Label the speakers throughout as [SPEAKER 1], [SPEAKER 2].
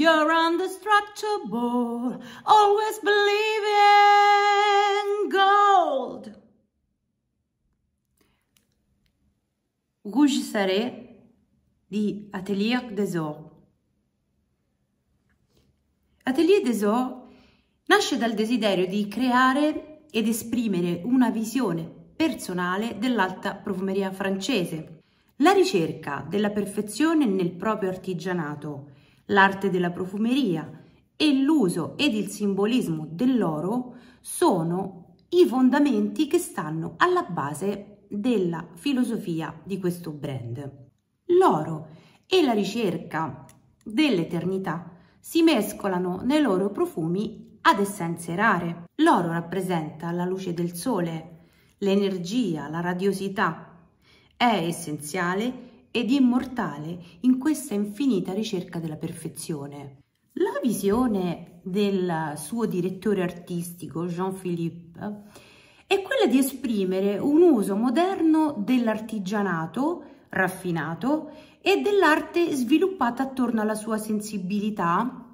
[SPEAKER 1] You're indestructible, always believe in gold. Rouge Saré di Atelier des Ors. Atelier des Ors nasce dal desiderio di creare ed esprimere una visione personale dell'alta profumeria francese. La ricerca della perfezione nel proprio artigianato l'arte della profumeria e l'uso ed il simbolismo dell'oro sono i fondamenti che stanno alla base della filosofia di questo brand. L'oro e la ricerca dell'eternità si mescolano nei loro profumi ad essenze rare. L'oro rappresenta la luce del sole, l'energia, la radiosità. È essenziale ed immortale in questa infinita ricerca della perfezione. La visione del suo direttore artistico Jean-Philippe è quella di esprimere un uso moderno dell'artigianato raffinato e dell'arte sviluppata attorno alla sua sensibilità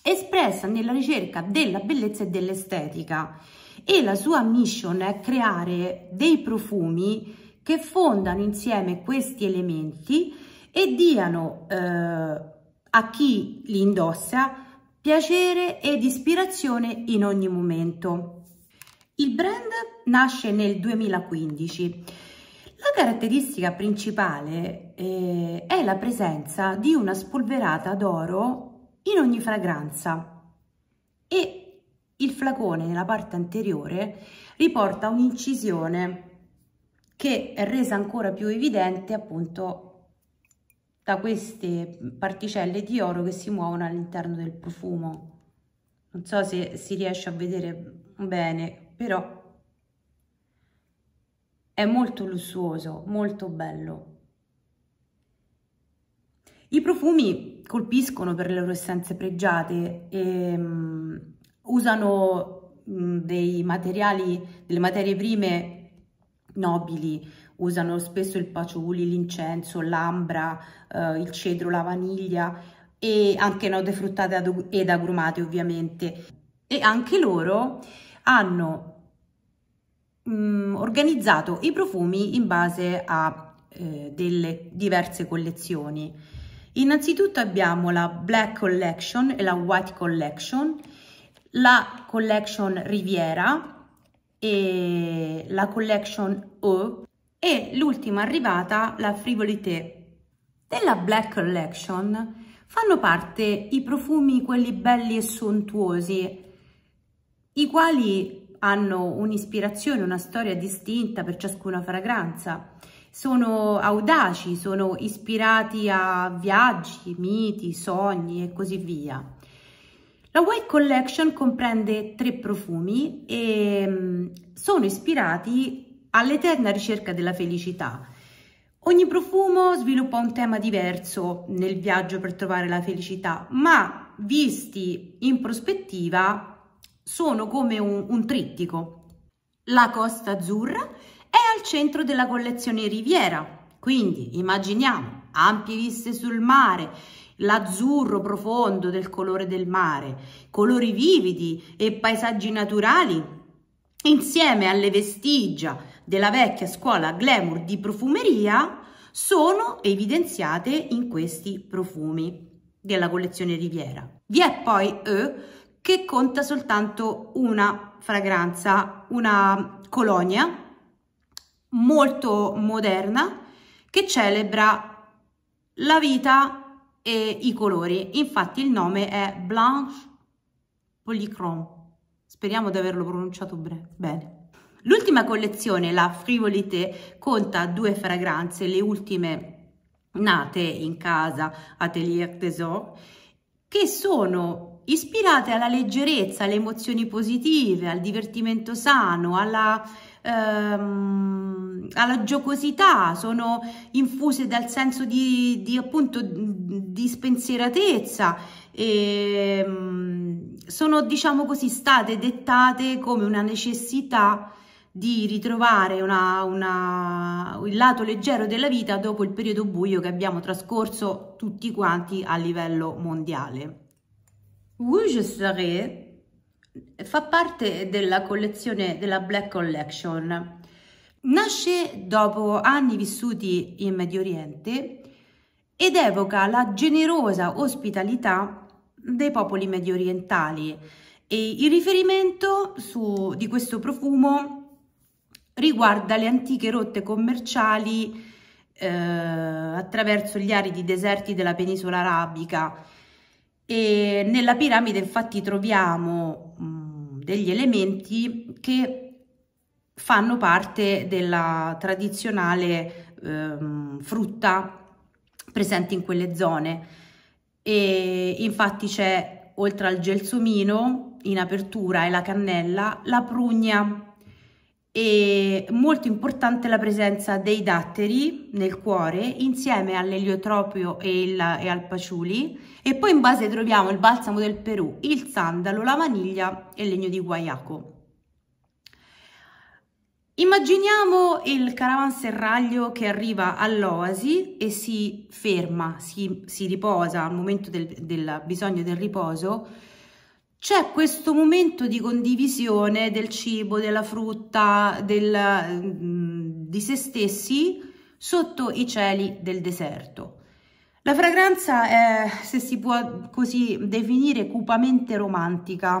[SPEAKER 1] espressa nella ricerca della bellezza e dell'estetica e la sua mission è creare dei profumi che fondano insieme questi elementi e diano eh, a chi li indossa piacere ed ispirazione in ogni momento. Il brand nasce nel 2015. La caratteristica principale eh, è la presenza di una spolverata d'oro in ogni fragranza e il flacone nella parte anteriore riporta un'incisione che è resa ancora più evidente appunto da queste particelle di oro che si muovono all'interno del profumo. Non so se si riesce a vedere bene, però è molto lussuoso, molto bello. I profumi colpiscono per le loro essenze pregiate e um, usano um, dei materiali, delle materie prime nobili usano spesso il paciuli, l'incenso, l'ambra, eh, il cedro, la vaniglia e anche note fruttate ed agrumate ovviamente. E anche loro hanno mh, mm, organizzato i profumi in base a eh, delle diverse collezioni. Innanzitutto abbiamo la Black Collection e la White Collection, la Collection Riviera, e la collection O e l'ultima arrivata la Frivolité. Della Black Collection fanno parte i profumi quelli belli e sontuosi, i quali hanno un'ispirazione, una storia distinta per ciascuna fragranza. Sono audaci, sono ispirati a viaggi, miti, sogni e così via. La White Collection comprende tre profumi e mm, sono ispirati all'eterna ricerca della felicità. Ogni profumo sviluppa un tema diverso nel viaggio per trovare la felicità, ma visti in prospettiva sono come un, un trittico. La costa azzurra è al centro della collezione Riviera, quindi immaginiamo ampie viste sul mare, l'azzurro profondo del colore del mare, colori vividi e paesaggi naturali, insieme alle vestigia della vecchia scuola glamour di profumeria, sono evidenziate in questi profumi della collezione Riviera. Vi è poi E eh, che conta soltanto una fragranza, una colonia molto moderna che celebra la vita e i colori. Infatti il nome è Blanche Polychrome. Speriamo di averlo pronunciato bene. L'ultima collezione, la Frivolité, conta due fragranze, le ultime nate in casa Atelier Tesor, che sono ispirate alla leggerezza, alle emozioni positive, al divertimento sano, alla... Ehm, alla giocosità, sono infuse dal senso di, di appunto di spensieratezza e ehm, sono diciamo così state dettate come una necessità di ritrovare una, una, il lato leggero della vita dopo il periodo buio che abbiamo trascorso tutti quanti a livello mondiale. Où je serai fa parte della collezione della Black Collection Nasce dopo anni vissuti in Medio Oriente ed evoca la generosa ospitalità dei popoli medio orientali e il riferimento su, di questo profumo riguarda le antiche rotte commerciali eh, attraverso gli aridi deserti della penisola arabica e nella piramide infatti troviamo mh, mm, degli elementi che fanno parte della tradizionale ehm, frutta presente in quelle zone e infatti c'è oltre al gelsomino in apertura e la cannella la prugna e molto importante la presenza dei datteri nel cuore insieme all'eliotropio e, e, al paciuli e poi in base troviamo il balsamo del Perù, il sandalo, la vaniglia e il legno di guaiaco. Immaginiamo il caravanserraglio che arriva all'oasi e si ferma, si, si riposa al momento del, del bisogno del riposo. C'è questo momento di condivisione del cibo, della frutta, del, mm, di se stessi sotto i cieli del deserto. La fragranza è, se si può così definire, cupamente romantica,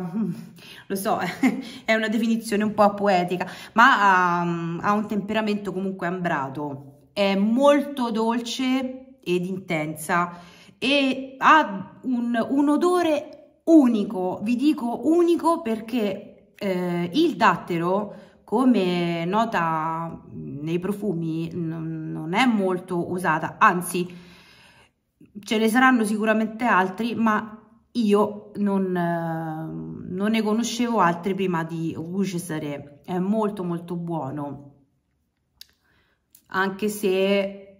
[SPEAKER 1] lo so, è una definizione un po' poetica, ma ha, ha un temperamento comunque ambrato, è molto dolce ed intensa e ha un, un odore unico, vi dico unico perché eh, il dattero come nota nei profumi non è molto usata, anzi ce ne saranno sicuramente altri, ma io non, eh, non ne conoscevo altri prima di Wucesare, è molto molto buono, anche se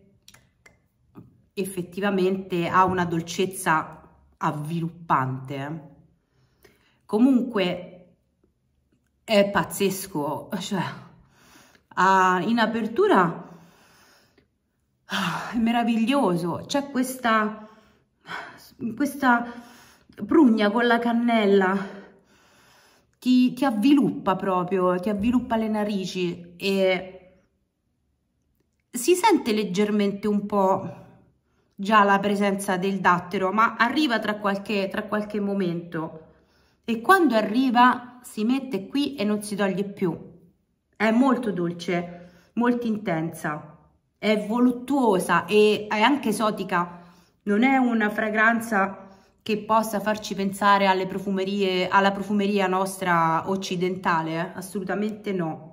[SPEAKER 1] effettivamente ha una dolcezza avviluppante. Eh. Comunque è pazzesco, cioè, ah, in apertura Ah, è meraviglioso, c'è questa, questa prugna con la cannella, ti, ti avviluppa proprio, ti avviluppa le narici e si sente leggermente un po' già la presenza del dattero, ma arriva tra qualche, tra qualche momento e quando arriva si mette qui e non si toglie più. È molto dolce, molto intensa è voluttuosa e è anche esotica, non è una fragranza che possa farci pensare alle profumerie, alla profumeria nostra occidentale, eh? assolutamente no.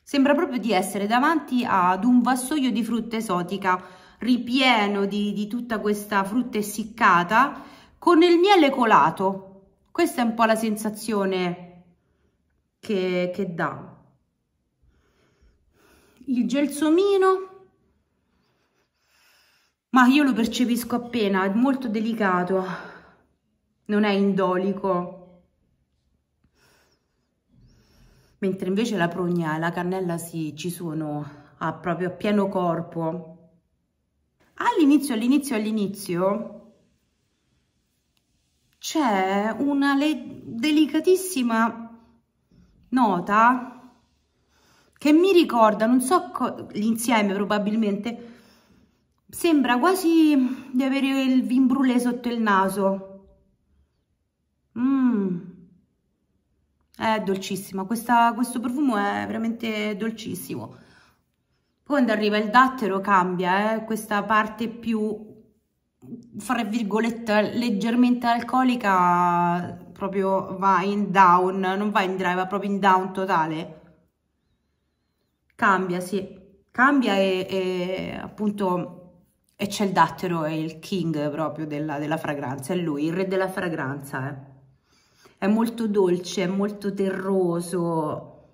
[SPEAKER 1] Sembra proprio di essere davanti ad un vassoio di frutta esotica ripieno di, di tutta questa frutta essiccata con il miele colato. Questa è un po' la sensazione che, che dà il gelsomino ma io lo percepisco appena, è molto delicato, non è indolico. Mentre invece la prugna e la cannella sì, ci sono a proprio a pieno corpo. All'inizio, all'inizio, all'inizio c'è una delicatissima nota che mi ricorda, non so l'insieme probabilmente, sembra quasi di avere il vin brûlé sotto il naso. Mmm, È dolcissima, Questa, questo profumo è veramente dolcissimo. Poi quando arriva il dattero cambia, eh? questa parte più, fra virgolette, leggermente alcolica proprio va in down, non va in drive, va proprio in down totale. Cambia, sì, cambia e, e appunto e c'è il dattero, è il king proprio della, della, fragranza, è lui, il re della fragranza. Eh. È molto dolce, è molto terroso,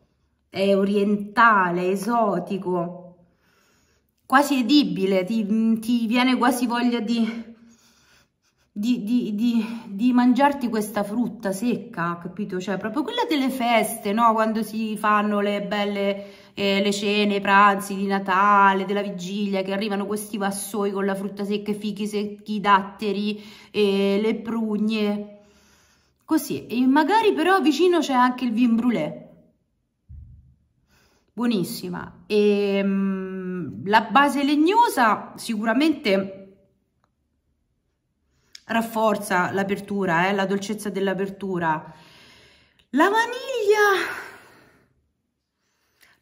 [SPEAKER 1] è orientale, esotico, quasi edibile, ti, ti viene quasi voglia di di, di, di, di, mangiarti questa frutta secca, capito? Cioè proprio quella delle feste, no? Quando si fanno le belle eh, le cene, i pranzi di Natale, della vigilia, che arrivano questi vassoi con la frutta secca, i fichi secchi, i datteri, eh, le prugne, così. E magari però vicino c'è anche il vin brûlé. Buonissima. E, ehm, mh, la base legnosa sicuramente rafforza l'apertura, eh, la dolcezza dell'apertura. La vaniglia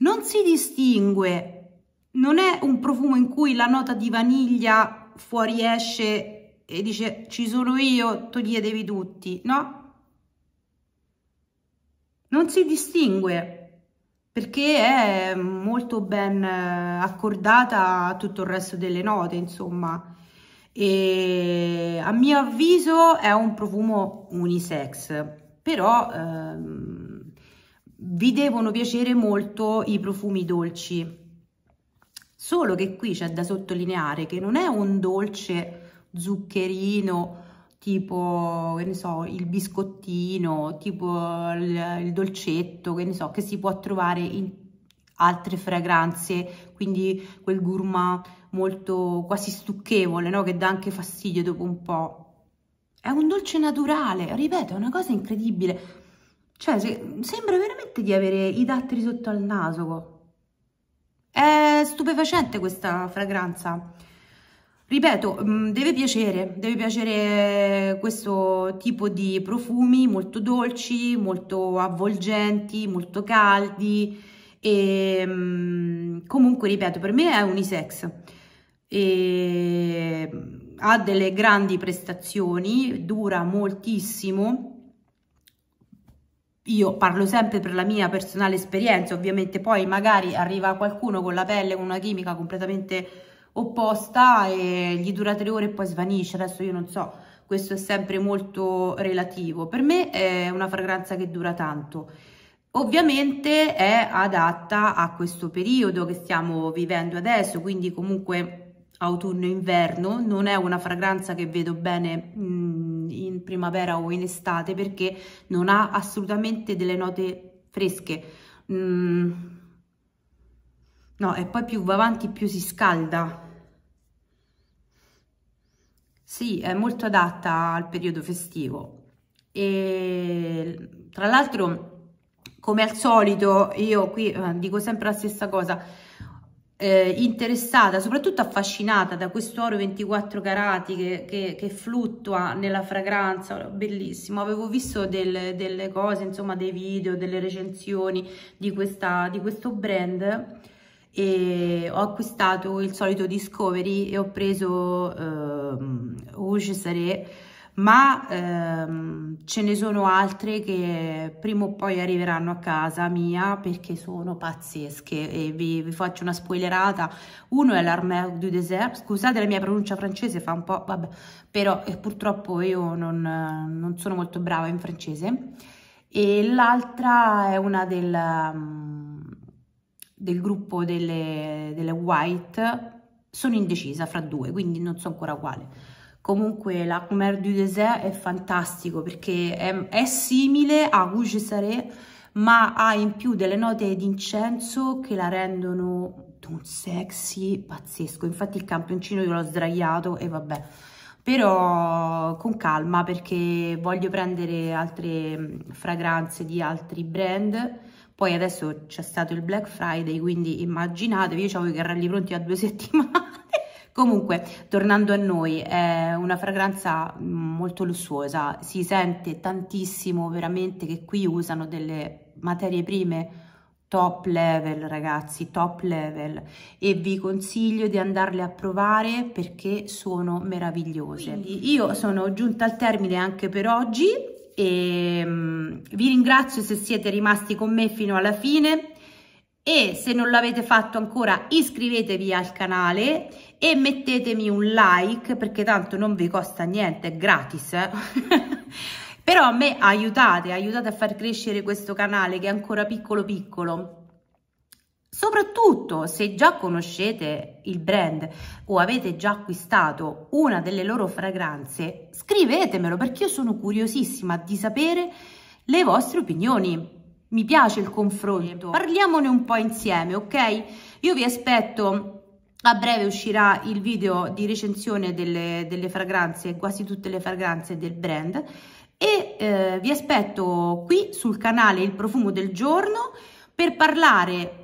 [SPEAKER 1] non si distingue, non è un profumo in cui la nota di vaniglia fuoriesce e dice ci sono io, toglietevi tutti, no? Non si distingue perché è molto ben eh, accordata a tutto il resto delle note, insomma. E a mio avviso è un profumo unisex, però ehm, vi devono piacere molto i profumi dolci. Solo che qui c'è da sottolineare che non è un dolce zuccherino tipo, che ne so, il biscottino, tipo il, il dolcetto, che ne so, che si può trovare in altre fragranze, quindi quel gourmand molto quasi stucchevole, no? che dà anche fastidio dopo un po'. È un dolce naturale, ripeto, è una cosa incredibile. Cioè, se, sembra veramente di avere i datteri sotto al naso. È stupefacente questa fragranza. Ripeto, mm, deve piacere, deve piacere questo tipo di profumi molto dolci, molto avvolgenti, molto caldi e mm, comunque ripeto, per me è unisex e mm, ha delle grandi prestazioni, dura moltissimo io parlo sempre per la mia personale esperienza, ovviamente poi magari arriva qualcuno con la pelle, con una chimica completamente opposta e gli dura tre ore e poi svanisce, adesso io non so, questo è sempre molto relativo. Per me è una fragranza che dura tanto. Ovviamente è adatta a questo periodo che stiamo vivendo adesso, quindi comunque autunno-inverno, non è una fragranza che vedo bene mh, mm, in primavera o in estate perché non ha assolutamente delle note fresche. Mm. No, e poi più va avanti più si scalda. Sì, è molto adatta al periodo festivo. E tra l'altro, come al solito, io qui eh, dico sempre la stessa cosa, eh, interessata, soprattutto affascinata da questo oro 24 carati che, che, che, fluttua nella fragranza, bellissimo, avevo visto del, delle cose, insomma dei video, delle recensioni di, questa, di questo brand e ho acquistato il solito Discovery e ho preso eh, Rouge Saré ma ehm, ce ne sono altre che prima o poi arriveranno a casa mia perché sono pazzesche e vi, vi faccio una spoilerata uno è l'Armée du Désert scusate la mia pronuncia francese fa un po' vabbè però eh, purtroppo io non, non, sono molto brava in francese e l'altra è una del, mm, del gruppo delle, delle White sono indecisa fra due quindi non so ancora quale Comunque la Khmer du Désert è fantastico perché è, è simile a Rouge Saré ma ha in più delle note d'incenso che la rendono un sexy pazzesco. Infatti il campioncino io l'ho sdraiato e vabbè. Però con calma perché voglio prendere altre mm, fragranze di altri brand. Poi adesso c'è stato il Black Friday, quindi immaginatevi, io avevo i carrelli pronti a due settimane Comunque, tornando a noi, è una fragranza mm, molto lussuosa, si sente tantissimo veramente che qui usano delle materie prime top level ragazzi top level e vi consiglio di andarle a provare perché sono meravigliose Quindi io sono giunta al termine anche per oggi e mm, vi ringrazio se siete rimasti con me fino alla fine e se non l'avete fatto ancora iscrivetevi al canale e mettetemi un like perché tanto non vi costa niente, è gratis. Eh? Però a me aiutate, aiutate a far crescere questo canale che è ancora piccolo piccolo. Soprattutto se già conoscete il brand o avete già acquistato una delle loro fragranze, scrivetemelo perché io sono curiosissima di sapere le vostre opinioni mi piace il confronto, parliamone un po' insieme, ok? Io vi aspetto a breve uscirà il video di recensione delle, delle, fragranze, quasi tutte le fragranze del brand e eh, vi aspetto qui sul canale Il Profumo del Giorno per parlare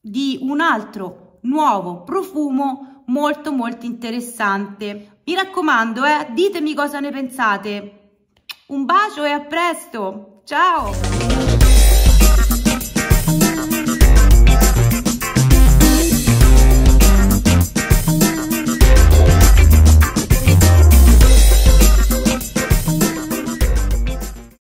[SPEAKER 1] di un altro nuovo profumo molto molto interessante. Mi raccomando, eh, ditemi cosa ne pensate. Un bacio e a presto! Ciao!